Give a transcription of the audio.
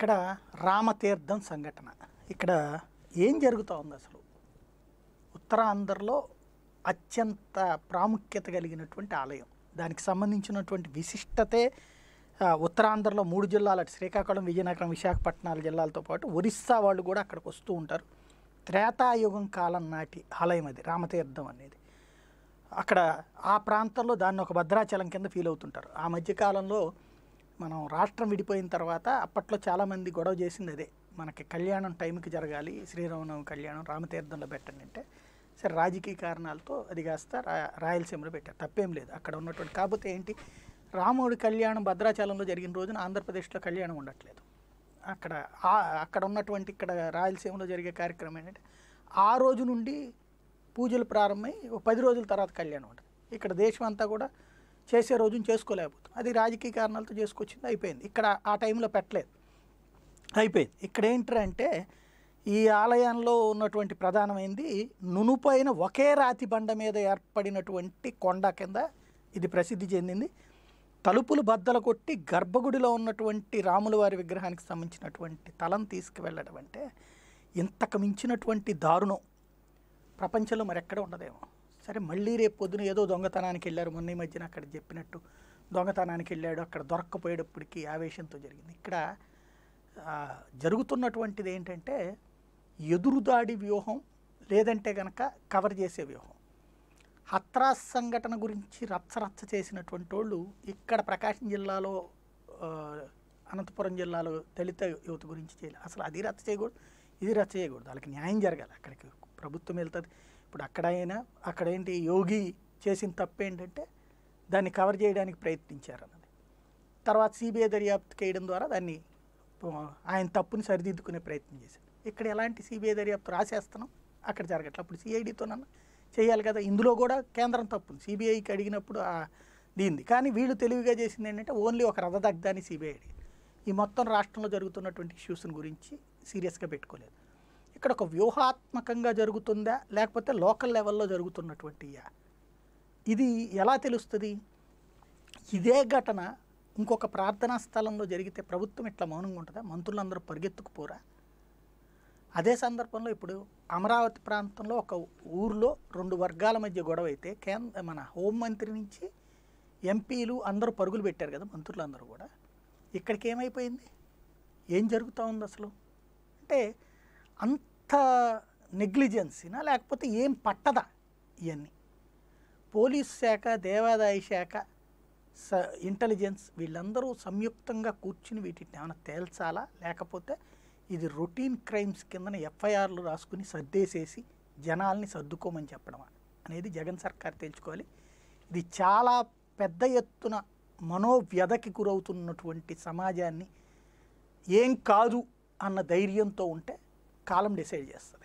ఇక్కడ రామతీర్థం సంఘటన ఇక్కడ ఏం జరుగుతూ ఉంది అసలు ఉత్తరాంధ్రలో అత్యంత ప్రాముఖ్యత కలిగినటువంటి ఆలయం దానికి సంబంధించినటువంటి విశిష్టతే ఉత్తరాంధ్రలో మూడు జిల్లాలు అటు శ్రీకాకుళం విజయనగరం విశాఖపట్నాల జిల్లాలతో పాటు ఒరిస్సా వాళ్ళు కూడా అక్కడికి వస్తూ ఉంటారు త్రేతాయుగం కాలం నాటి ఆలయం అది రామతీర్థం అనేది అక్కడ ఆ ప్రాంతంలో దాన్ని ఒక భద్రాచలం కింద ఫీల్ అవుతుంటారు ఆ మధ్యకాలంలో మనం రాష్ట్రం విడిపోయిన తర్వాత అప్పట్లో చాలామంది గొడవ చేసింది అదే మనకి కళ్యాణం టైంకి జరగాలి శ్రీరామనవమి కళ్యాణం రామతీర్థంలో పెట్టండి అంటే సరే రాజకీయ కారణాలతో అది కాస్త రాయలసీమలో పెట్టారు తప్పేం లేదు అక్కడ ఉన్నటువంటి కాకపోతే ఏంటి రాముడి కళ్యాణం భద్రాచలంలో జరిగిన రోజున ఆంధ్రప్రదేశ్లో కళ్యాణం ఉండట్లేదు అక్కడ అక్కడ ఉన్నటువంటి ఇక్కడ రాయలసీమలో జరిగే కార్యక్రమం ఏంటంటే ఆ రోజు నుండి పూజలు ప్రారంభమై పది రోజుల తర్వాత కళ్యాణం ఉంటుంది ఇక్కడ దేశం అంతా కూడా చేసే రోజును చేసుకోలేకపోతాం అది రాజకీయ కారణాలతో చేసుకొచ్చింది అయిపోయింది ఇక్కడ ఆ టైంలో పెట్టలేదు అయిపోయింది ఇక్కడ ఏంటంటే ఈ ఆలయంలో ఉన్నటువంటి ప్రధానమైంది నునుపైన ఒకే రాతి బండ మీద ఏర్పడినటువంటి కొండ కింద ఇది ప్రసిద్ధి చెందింది తలుపులు బద్దలు కొట్టి గర్భగుడిలో ఉన్నటువంటి రాముల వారి విగ్రహానికి సంబంధించినటువంటి తలం తీసుకువెళ్ళడం అంటే ఇంతకు మించినటువంటి దారుణం ప్రపంచంలో మరెక్కడ ఉండదేమో సరే మళ్ళీ రేపు పొద్దున ఏదో దొంగతనానికి వెళ్ళారు మొన్న ఈ మధ్యన అక్కడ చెప్పినట్టు దొంగతనానికి వెళ్ళాడు అక్కడ దొరక్కపోయేటప్పటికీ ఆవేశంతో జరిగింది ఇక్కడ జరుగుతున్నటువంటిది ఏంటంటే ఎదురుదాడి వ్యూహం లేదంటే కనుక కవర్ చేసే వ్యూహం హత్రా సంఘటన గురించి రచ్చరచ్చ చేసినటువంటి వాళ్ళు ఇక్కడ ప్రకాశం జిల్లాలో అనంతపురం జిల్లాలో దళిత యువత గురించి చేయాలి అసలు అది రచ్చ చేయకూడదు ఇది రచ్చ చేయకూడదు వాళ్ళకి న్యాయం జరగాలి అక్కడికి ప్రభుత్వం వెళ్తుంది ఇప్పుడు అక్కడ అయినా అక్కడ ఏంటి యోగి చేసిన తప్పు ఏంటంటే దాన్ని కవర్ చేయడానికి ప్రయత్నించారు అన్నది తర్వాత సిబిఐ దర్యాప్తు చేయడం ద్వారా దాన్ని ఆయన తప్పుని సరిదిద్దుకునే ప్రయత్నం చేశారు ఇక్కడ ఎలాంటి సిబిఐ దర్యాప్తు రాసేస్తున్నాం అక్కడ జరగట్లేదు అప్పుడు నన్ను చేయాలి కదా ఇందులో కూడా కేంద్రం తప్పుంది సిబిఐకి అడిగినప్పుడు దీంది కానీ వీళ్ళు తెలివిగా చేసింది ఏంటంటే ఓన్లీ ఒక రథదగ్ధాన్ని సిబిఐ ఈ మొత్తం రాష్ట్రంలో జరుగుతున్నటువంటి ఇష్యూస్ని గురించి సీరియస్గా పెట్టుకోలేదు ఇక్కడ ఒక వ్యూహాత్మకంగా జరుగుతుందా లేకపోతే లోకల్ లెవెల్లో జరుగుతున్నటువంటి ఇది ఎలా తెలుస్తుంది ఇదే ఘటన ఇంకొక ప్రార్థనా స్థలంలో జరిగితే ప్రభుత్వం ఇట్లా మౌనంగా ఉంటుందా మంత్రులందరూ పరిగెత్తుకుపోరా అదే సందర్భంలో ఇప్పుడు అమరావతి ప్రాంతంలో ఒక ఊర్లో రెండు వర్గాల మధ్య గొడవ అయితే కేంద్ర మన హోంమంత్రి నుంచి ఎంపీలు అందరూ పరుగులు పెట్టారు కదా మంత్రులందరూ కూడా ఇక్కడికి ఏమైపోయింది ఏం జరుగుతూ ఉంది అసలు అంటే అంత వ్యక్తిగత నెగ్లిజెన్సీనా లేకపోతే ఏం పట్టదా ఇవన్నీ పోలీస్ శాఖ దేవాదాయ శాఖ స ఇంటెలిజెన్స్ వీళ్ళందరూ సంయుక్తంగా కూర్చుని వీటిని ఏమైనా తేల్చాలా లేకపోతే ఇది రొటీన్ క్రైమ్స్ కిందన ఎఫ్ఐఆర్లు రాసుకుని సర్దేసేసి జనాల్ని సర్దుకోమని చెప్పడం అనేది జగన్ సర్కార్ తెలుసుకోవాలి ఇది చాలా పెద్ద ఎత్తున మనోవ్యధకి గురవుతున్నటువంటి సమాజాన్ని ఏం కాదు అన్న ధైర్యంతో ఉంటే కాలం డిసైడ్ చేస్తారు